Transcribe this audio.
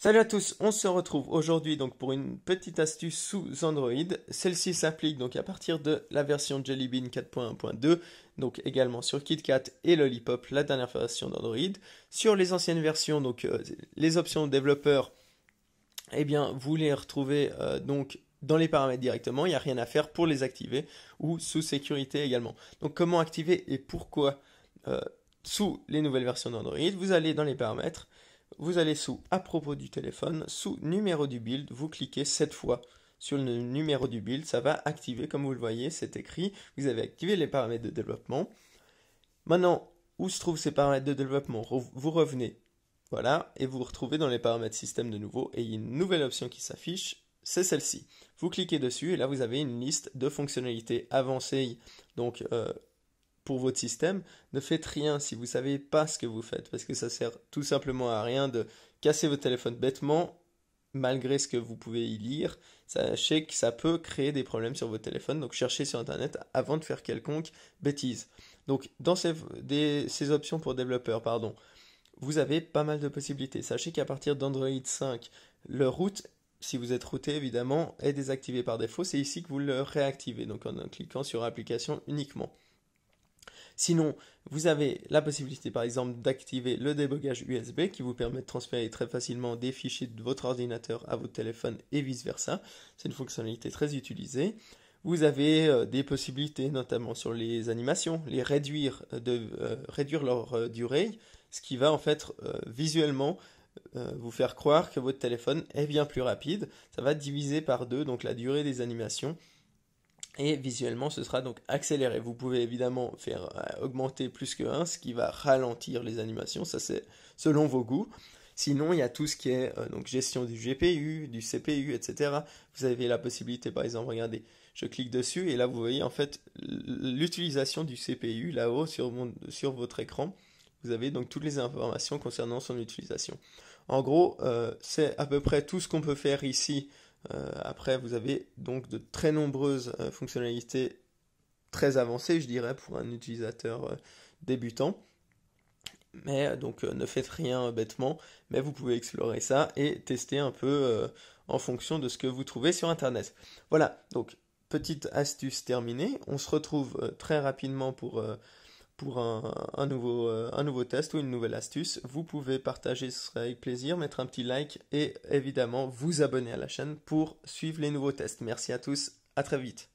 Salut à tous, on se retrouve aujourd'hui donc pour une petite astuce sous Android. Celle-ci s'applique donc à partir de la version Jelly Bean 4.1.2, donc également sur KitKat et Lollipop, la dernière version d'Android. Sur les anciennes versions, donc euh, les options développeurs, eh bien vous les retrouvez euh, donc dans les paramètres directement, il n'y a rien à faire pour les activer ou sous sécurité également. Donc comment activer et pourquoi euh, sous les nouvelles versions d'Android, vous allez dans les paramètres, vous allez sous à propos du téléphone, sous numéro du build, vous cliquez cette fois sur le numéro du build, ça va activer, comme vous le voyez, c'est écrit, vous avez activé les paramètres de développement. Maintenant, où se trouvent ces paramètres de développement Vous revenez, voilà, et vous retrouvez dans les paramètres système de nouveau, et il y a une nouvelle option qui s'affiche, c'est celle-ci. Vous cliquez dessus, et là vous avez une liste de fonctionnalités avancées, donc euh, pour votre système, ne faites rien si vous savez pas ce que vous faites, parce que ça sert tout simplement à rien de casser votre téléphone bêtement, malgré ce que vous pouvez y lire. Sachez que ça peut créer des problèmes sur votre téléphone, donc cherchez sur Internet avant de faire quelconque bêtise. Donc dans ces, des, ces options pour développeurs, pardon, vous avez pas mal de possibilités. Sachez qu'à partir d'Android 5, le route si vous êtes routé évidemment, est désactivé par défaut. C'est ici que vous le réactivez, donc en cliquant sur application uniquement. Sinon, vous avez la possibilité par exemple d'activer le débogage USB qui vous permet de transférer très facilement des fichiers de votre ordinateur à votre téléphone et vice-versa. C'est une fonctionnalité très utilisée. Vous avez euh, des possibilités notamment sur les animations, les réduire, euh, de, euh, réduire leur durée, ce qui va en fait visuellement vous faire croire que votre téléphone est bien plus rapide. Ça va diviser par deux donc la durée des animations et visuellement, ce sera donc accéléré. Vous pouvez évidemment faire euh, augmenter plus que 1, ce qui va ralentir les animations. Ça, c'est selon vos goûts. Sinon, il y a tout ce qui est euh, donc gestion du GPU, du CPU, etc. Vous avez la possibilité, par exemple, regardez, je clique dessus et là, vous voyez en fait l'utilisation du CPU là-haut sur, sur votre écran. Vous avez donc toutes les informations concernant son utilisation. En gros, euh, c'est à peu près tout ce qu'on peut faire ici euh, après, vous avez donc de très nombreuses euh, fonctionnalités très avancées, je dirais, pour un utilisateur euh, débutant. Mais donc ne faites rien bêtement, mais vous pouvez explorer ça et tester un peu en fonction de ce que vous trouvez sur Internet. Voilà, donc petite astuce terminée. On se retrouve très rapidement pour pour un, nouveau, euh, nouveau test ou une nouvelle astuce. Vous pouvez partager, ce serait avec plaisir, mettre un petit like et évidemment vous abonner à la chaîne pour suivre les nouveaux tests. Merci à tous, à très vite.